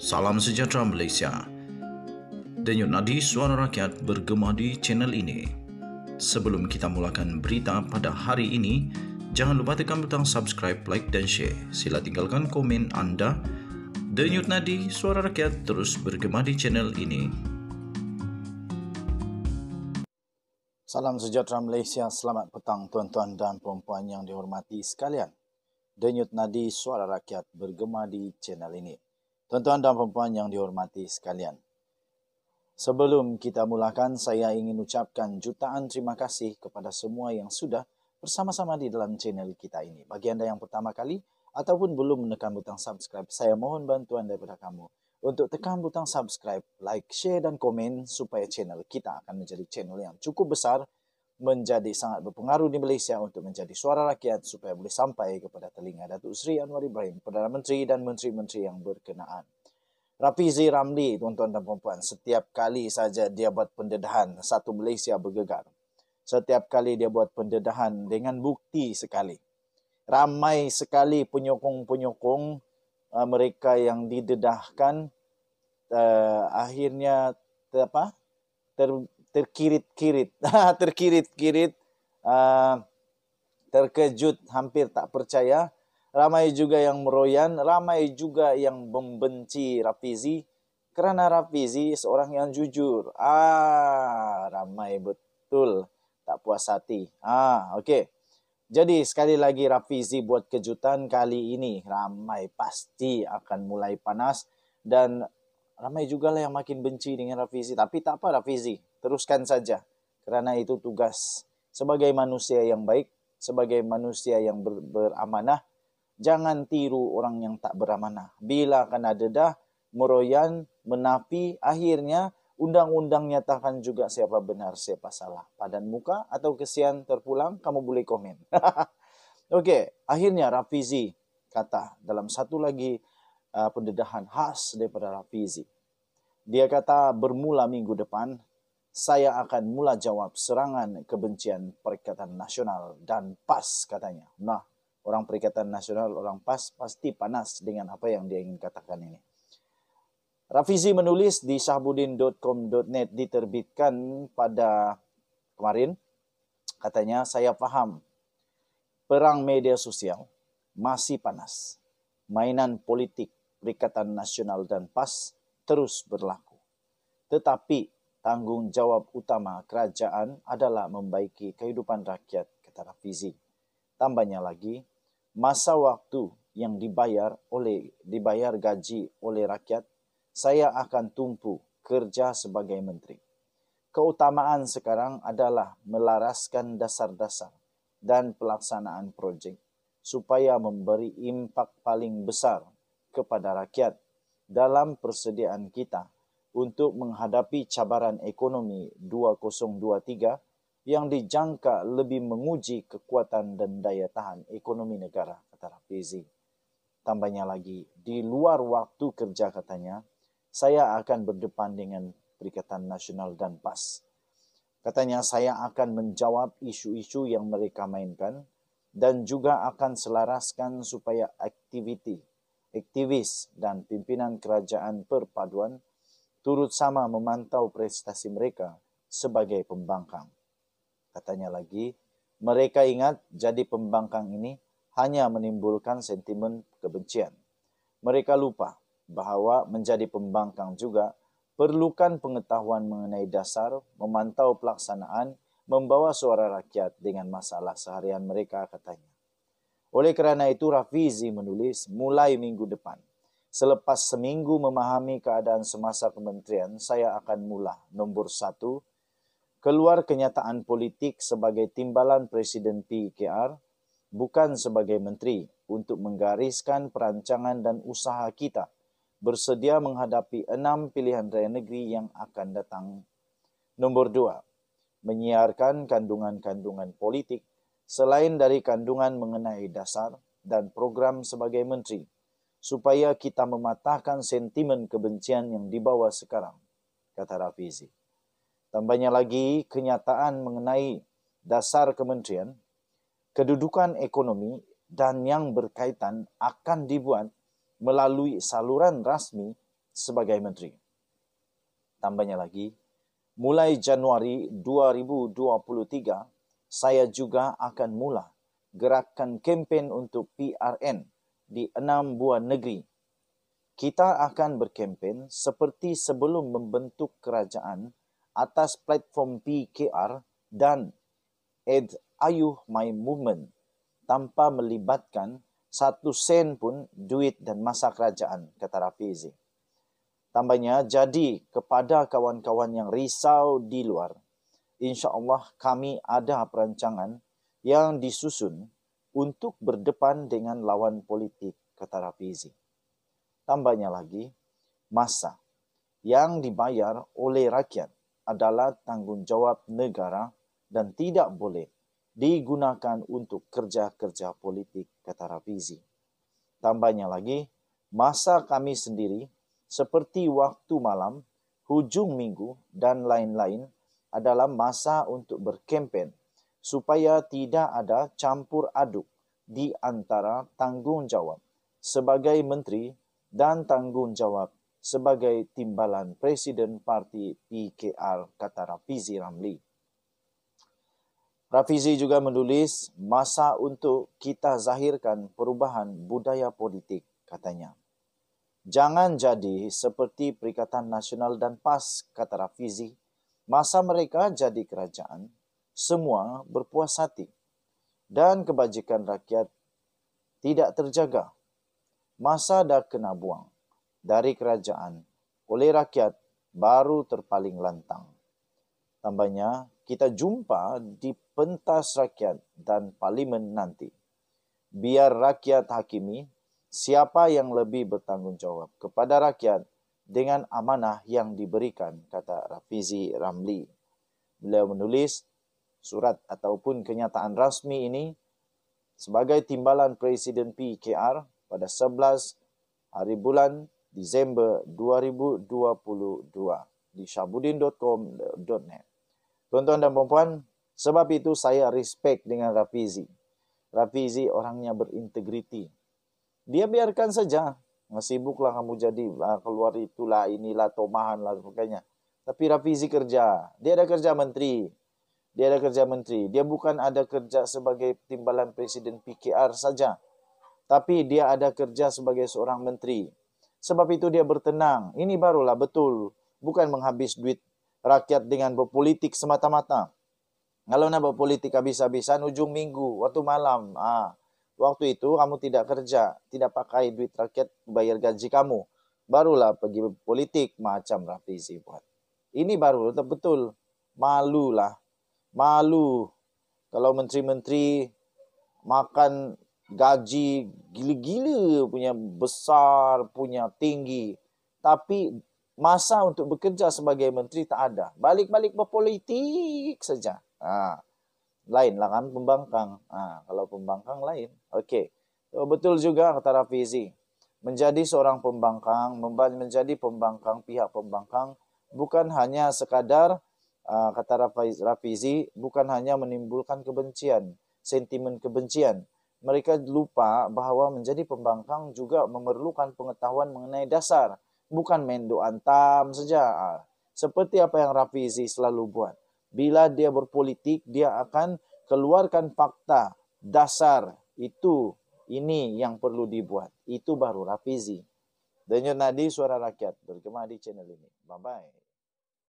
Salam sejahtera Malaysia. Denyut nadi suara rakyat bergema di channel ini. Sebelum kita mulakan berita pada hari ini, jangan lupa tekan butang subscribe, like dan share. Sila tinggalkan komen anda. Denyut nadi suara rakyat terus bergema di channel ini. Salam sejahtera Malaysia. Selamat petang tuan-tuan dan puan-puan yang dihormati sekalian. Denyut nadi suara rakyat bergema di channel ini. Tuan-tuan dan perempuan yang dihormati sekalian. Sebelum kita mulakan, saya ingin ucapkan jutaan terima kasih kepada semua yang sudah bersama-sama di dalam channel kita ini. Bagi anda yang pertama kali ataupun belum menekan butang subscribe, saya mohon bantuan daripada kamu untuk tekan butang subscribe, like, share dan komen supaya channel kita akan menjadi channel yang cukup besar menjadi sangat berpengaruh di Malaysia untuk menjadi suara rakyat supaya boleh sampai kepada telinga Datuk Seri Anwar Ibrahim, Perdana Menteri dan menteri-menteri yang berkenaan. Rafizi Ramli, tuan-tuan dan puan-puan, setiap kali saja dia buat pendedahan, satu Malaysia bergegar. Setiap kali dia buat pendedahan dengan bukti sekali. Ramai sekali penyokong-penyokong uh, mereka yang didedahkan uh, akhirnya ter, apa? Ter, terkirit-kirit, terkirit-kirit, uh, ah, terkejut, hampir tak percaya. Ramai juga yang meroyan, ramai juga yang membenci Rafizi. Kerana Rafizi seorang yang jujur. Ah, ramai betul tak puas hati. Ah, okey. Jadi sekali lagi Rafizi buat kejutan kali ini. Ramai pasti akan mulai panas dan ramai jugalah yang makin benci dengan Rafizi. Tapi tak apa Rafizi, teruskan saja kerana itu tugas sebagai manusia yang baik, sebagai manusia yang ber- beramanah. Jangan tiru orang yang tak beramanah. Bila akan ada dah meroyan, menapi, akhirnya undang-undang nyatakan juga siapa benar, siapa salah. Padan muka atau kesian terpulang, kamu boleh komen. Okey, akhirnya Rafizi kata dalam satu lagi uh, pendedahan khas daripada Rafizi. Dia kata bermula minggu depan saya akan mula jawab serangan kebencian Perikatan Nasional dan PAS katanya. Nah, orang Perikatan Nasional, orang PAS pasti panas dengan apa yang dia ingin katakan ini. Rafizi menulis di sahbudin.com.net diterbitkan pada kemarin. Katanya, saya faham perang media sosial masih panas. Mainan politik Perikatan Nasional dan PAS terus berlaku. Tetapi tanggungjawab utama kerajaan adalah membaiki kehidupan rakyat ke taraf fizik. Tambahnya lagi, masa waktu yang dibayar oleh dibayar gaji oleh rakyat, saya akan tumpu kerja sebagai menteri. Keutamaan sekarang adalah melaraskan dasar-dasar dan pelaksanaan projek supaya memberi impak paling besar kepada rakyat dalam persediaan kita untuk menghadapi cabaran ekonomi 2023 yang dijangka lebih menguji kekuatan dan daya tahan ekonomi negara, kata Rafizi. Tambahnya lagi, di luar waktu kerja katanya, saya akan berdepan dengan Perikatan Nasional dan PAS. Katanya saya akan menjawab isu-isu yang mereka mainkan dan juga akan selaraskan supaya aktiviti, aktivis dan pimpinan kerajaan perpaduan – turut sama memantau prestasi mereka sebagai pembangkang. Katanya lagi, mereka ingat jadi pembangkang ini hanya menimbulkan sentimen kebencian. Mereka lupa bahwa menjadi pembangkang juga perlukan pengetahuan mengenai dasar, memantau pelaksanaan, membawa suara rakyat dengan masalah seharian mereka katanya. Oleh kerana itu Rafizi menulis mulai minggu depan Selepas seminggu memahami keadaan semasa kementerian, saya akan mula. Nombor satu, keluar kenyataan politik sebagai timbalan Presiden PKR, bukan sebagai menteri, untuk menggariskan perancangan dan usaha kita bersedia menghadapi enam pilihan raya negeri yang akan datang. Nombor dua, menyiarkan kandungan-kandungan politik selain dari kandungan mengenai dasar dan program sebagai menteri supaya kita mematahkan sentimen kebencian yang dibawa sekarang, kata Rafizi. Tambahnya lagi, kenyataan mengenai dasar kementerian, kedudukan ekonomi, dan yang berkaitan akan dibuat melalui saluran rasmi sebagai menteri. Tambahnya lagi, mulai Januari 2023, saya juga akan mula gerakan kempen untuk PRN – di enam buah negeri. Kita akan berkempen seperti sebelum membentuk kerajaan atas platform PKR dan Ed Ayuh My Movement tanpa melibatkan satu sen pun duit dan masa kerajaan, kata Rafizi. Tambahnya, jadi kepada kawan-kawan yang risau di luar, insyaallah kami ada perancangan yang disusun untuk berdepan dengan lawan politik, kata Rapizi. Tambahnya lagi, masa yang dibayar oleh rakyat adalah tanggungjawab negara dan tidak boleh digunakan untuk kerja-kerja politik, kata Rapizi. Tambahnya lagi, masa kami sendiri seperti waktu malam, hujung minggu, dan lain-lain adalah masa untuk berkampanye supaya tidak ada campur aduk di antara tanggungjawab sebagai menteri dan tanggungjawab sebagai timbalan Presiden Parti PKR kata Rafizi Ramli. Rafizi juga menulis masa untuk kita zahirkan perubahan budaya politik katanya. Jangan jadi seperti Perikatan Nasional dan PAS kata Rafizi. Masa mereka jadi kerajaan semua berpuas hati dan kebajikan rakyat tidak terjaga. Masa dah kena buang dari kerajaan oleh rakyat baru terpaling lantang. Tambahnya, kita jumpa di pentas rakyat dan parlimen nanti. Biar rakyat hakimi siapa yang lebih bertanggungjawab kepada rakyat dengan amanah yang diberikan, kata Rafizi Ramli. Beliau menulis, surat ataupun kenyataan rasmi ini sebagai timbalan Presiden PKR pada 11 hari bulan Disember 2022 di syabudin.com.net. Tuan-tuan dan puan-puan, sebab itu saya respect dengan Rafizi. Rafizi orangnya berintegriti. Dia biarkan saja. Sibuklah kamu jadi ah, keluar itulah, inilah, tomahan lah sebagainya. Tapi Rafizi kerja. Dia ada kerja menteri. Dia ada kerja menteri. Dia bukan ada kerja sebagai timbalan presiden PKR saja. Tapi dia ada kerja sebagai seorang menteri. Sebab itu dia bertenang. Ini barulah betul. Bukan menghabis duit rakyat dengan berpolitik semata-mata. Kalau nak berpolitik habis-habisan, ujung minggu, waktu malam. ah Waktu itu kamu tidak kerja, tidak pakai duit rakyat bayar gaji kamu. Barulah pergi berpolitik macam Rafizi lah buat. Ini baru betul. Malulah malu kalau menteri-menteri makan gaji gila-gila punya besar punya tinggi tapi masa untuk bekerja sebagai menteri tak ada balik-balik berpolitik saja ha. lain lah kan pembangkang ha. kalau pembangkang lain okey so, oh, betul juga kata Rafizi menjadi seorang pembangkang menjadi pembangkang pihak pembangkang bukan hanya sekadar Ah, kata Rafizi, bukan hanya menimbulkan kebencian, sentimen kebencian. Mereka lupa bahawa menjadi pembangkang juga memerlukan pengetahuan mengenai dasar, bukan main antam saja. Ah, seperti apa yang Rafizi selalu buat. Bila dia berpolitik, dia akan keluarkan fakta dasar itu ini yang perlu dibuat. Itu baru Rafizi. Denyut Nadi, Suara Rakyat. Berkemah di channel ini. Bye-bye.